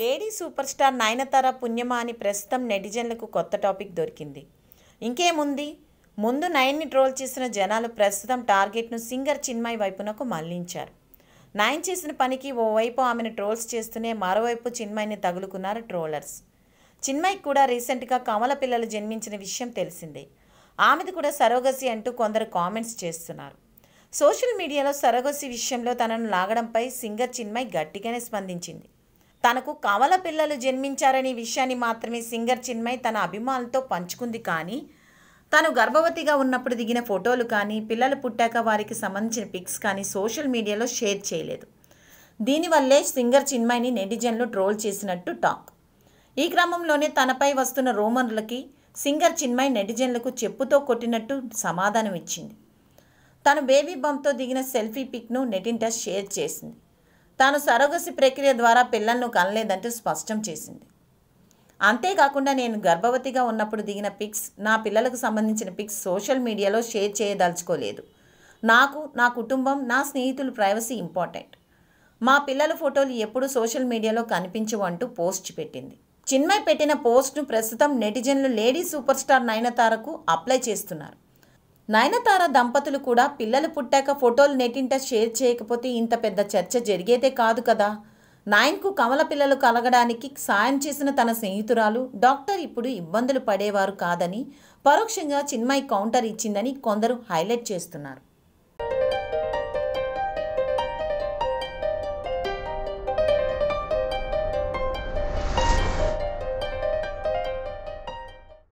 lady super star Nayanthara పుణ్యమా అని ప్రస్తుతం నెటిజన్లకు కొత్త టాపిక్ దొరికింది ఇంకేముంది ముందు నయన్ని ట్రోల్ చేసిన జనాలు ప్రస్తుతం టార్గెట్ను సింగర్ చిన్మయ్ వైపునకు మళ్లించారు నయన్ చేసిన పనికి ఓవైపు ఆమెను ట్రోల్స్ చేస్తూనే మరోవైపు చిన్మయ్ని తగులుకున్నారు ట్రోలర్స్ చిన్మయ్ కూడా రీసెంట్గా కమల పిల్లలు జన్మించిన విషయం తెలిసిందే ఆమెది కూడా సరోగసి అంటూ కొందరు కామెంట్స్ చేస్తున్నారు సోషల్ మీడియాలో సరోగసి విషయంలో తనను లాగడంపై సింగర్ చిన్మయ్ గట్టిగానే స్పందించింది తనకు కవల పిల్లలు జన్మించారనే విషయాన్ని మాత్రమే సింగర్ చిన్మయ్ తన అభిమానులతో పంచుకుంది కానీ తను గర్భవతిగా ఉన్నప్పుడు దిగిన ఫోటోలు కానీ పిల్లలు పుట్టాక వారికి సంబంధించిన పిక్స్ కానీ సోషల్ మీడియాలో షేర్ చేయలేదు దీనివల్లే సింగర్ చిన్మయ్ని నెటిజన్లు ట్రోల్ చేసినట్టు టాక్ ఈ క్రమంలోనే తనపై వస్తున్న రోమన్లకి సింగర్ చిన్మయ్ నెటిజన్లకు చెప్పుతో కొట్టినట్టు సమాధానం ఇచ్చింది తను బేబీ బంప్తో దిగిన సెల్ఫీ పిక్ను నెటింట షేర్ చేసింది తాను సరోగసి ప్రక్రియ ద్వారా పిల్లలను కనలేదంటూ స్పష్టం చేసింది అంతేకాకుండా నేను గర్భవతిగా ఉన్నప్పుడు దిగిన పిక్స్ నా పిల్లలకు సంబంధించిన పిక్స్ సోషల్ మీడియాలో షేర్ చేయదలుచుకోలేదు నాకు నా కుటుంబం నా స్నేహితులు ప్రైవసీ ఇంపార్టెంట్ మా పిల్లల ఫోటోలు ఎప్పుడు సోషల్ మీడియాలో కనిపించవు అంటూ పోస్ట్ పెట్టింది చిన్మయ్ పెట్టిన పోస్ట్ను ప్రస్తుతం నెటిజన్లు లేడీ సూపర్ స్టార్ నయనతారకు అప్లై చేస్తున్నారు నయనతార దంపతులు కూడా పిల్లలు పుట్టాక ఫోటోలు నెటింట షేర్ చేయకపోతే ఇంత పెద్ద చర్చ జరిగేదే కాదు కదా నాయన్కు కమల పిల్లలు కలగడానికి సాయం చేసిన తన స్నేహితురాలు డాక్టర్ ఇప్పుడు ఇబ్బందులు పడేవారు కాదని పరోక్షంగా చిన్మయ్ కౌంటర్ ఇచ్చిందని కొందరు హైలైట్ చేస్తున్నారు